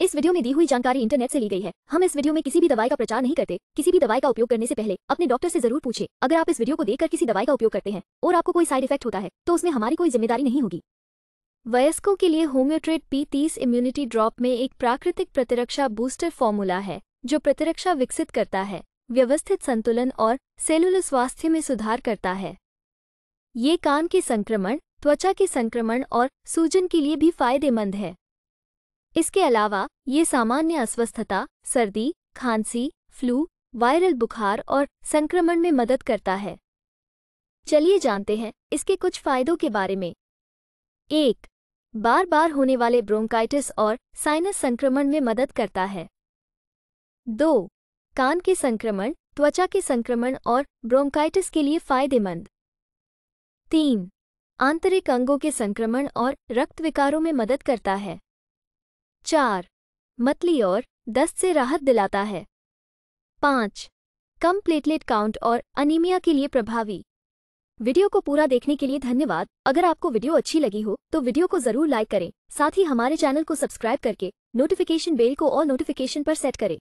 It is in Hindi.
इस वीडियो में दी हुई जानकारी इंटरनेट से ली गई है हम इस वीडियो में किसी भी दवाई का प्रचार नहीं करते किसी भी दवाई का उपयोग करने से पहले अपने डॉक्टर से जरूर पूछे अगर आप इस वीडियो को देखकर किसी दवाई का उपयोग करते हैं और आपको कोई साइड इफेक्ट होता है तो उसमें हमारी कोई जिम्मेदारी नहीं होगी वयस्कों के लिए होम्योट्रेट पी तीस इम्यूनिटी ड्रॉप में एक प्राकृतिक प्रतिरक्षा बूस्टर फॉर्मूला है जो प्रतिरक्षा विकसित करता है व्यवस्थित संतुलन और सेलुलर स्वास्थ्य में सुधार करता है ये कान के संक्रमण त्वचा के संक्रमण और सूजन के लिए भी फायदेमंद है इसके अलावा ये सामान्य अस्वस्थता सर्दी खांसी फ्लू वायरल बुखार और संक्रमण में मदद करता है चलिए जानते हैं इसके कुछ फायदों के बारे में एक बार बार होने वाले ब्रोंकाइटिस और साइनस संक्रमण में मदद करता है दो कान के संक्रमण त्वचा के संक्रमण और ब्रोंकाइटिस के लिए फायदेमंद तीन आंतरिक अंगों के संक्रमण और रक्त विकारों में मदद करता है चार मतली और दस्त से राहत दिलाता है पाँच कम प्लेटलेट काउंट और अनीमिया के लिए प्रभावी वीडियो को पूरा देखने के लिए धन्यवाद अगर आपको वीडियो अच्छी लगी हो तो वीडियो को जरूर लाइक करें साथ ही हमारे चैनल को सब्सक्राइब करके नोटिफिकेशन बेल को और नोटिफिकेशन पर सेट करें